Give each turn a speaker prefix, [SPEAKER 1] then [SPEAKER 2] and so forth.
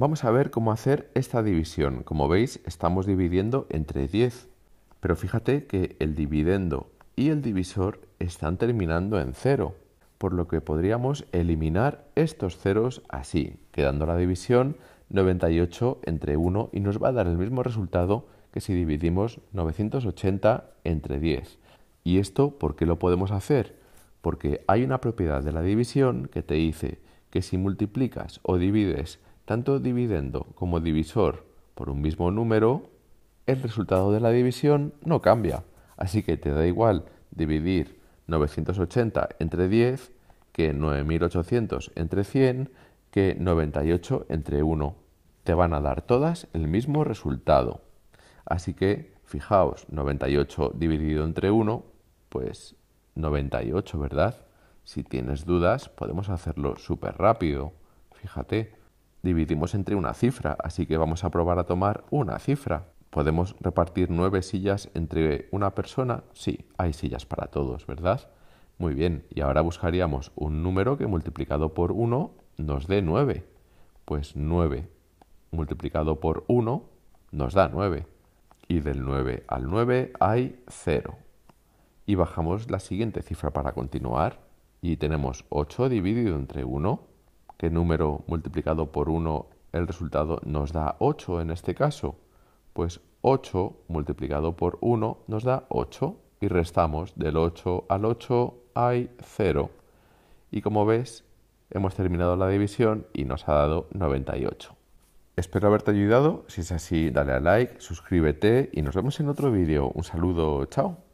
[SPEAKER 1] Vamos a ver cómo hacer esta división. Como veis, estamos dividiendo entre 10. Pero fíjate que el dividendo y el divisor están terminando en 0, por lo que podríamos eliminar estos ceros así, quedando la división 98 entre 1 y nos va a dar el mismo resultado que si dividimos 980 entre 10. ¿Y esto por qué lo podemos hacer? Porque hay una propiedad de la división que te dice que si multiplicas o divides tanto dividendo como divisor por un mismo número, el resultado de la división no cambia, así que te da igual dividir 980 entre 10 que 9800 entre 100 que 98 entre 1. Te van a dar todas el mismo resultado. Así que, fijaos, 98 dividido entre 1, pues 98, ¿verdad? Si tienes dudas, podemos hacerlo súper rápido. Fíjate, dividimos entre una cifra, así que vamos a probar a tomar una cifra. ¿Podemos repartir nueve sillas entre una persona? Sí, hay sillas para todos, ¿verdad? Muy bien, y ahora buscaríamos un número que multiplicado por 1 nos dé 9. Pues 9 multiplicado por 1 nos da 9. Y del 9 al 9 hay 0. Y bajamos la siguiente cifra para continuar. Y tenemos 8 dividido entre 1 ¿Qué número multiplicado por 1 el resultado nos da 8 en este caso? Pues 8 multiplicado por 1 nos da 8 y restamos del 8 al 8 hay 0. Y como ves, hemos terminado la división y nos ha dado 98. Espero haberte ayudado. Si es así, dale a like, suscríbete y nos vemos en otro vídeo. Un saludo, chao.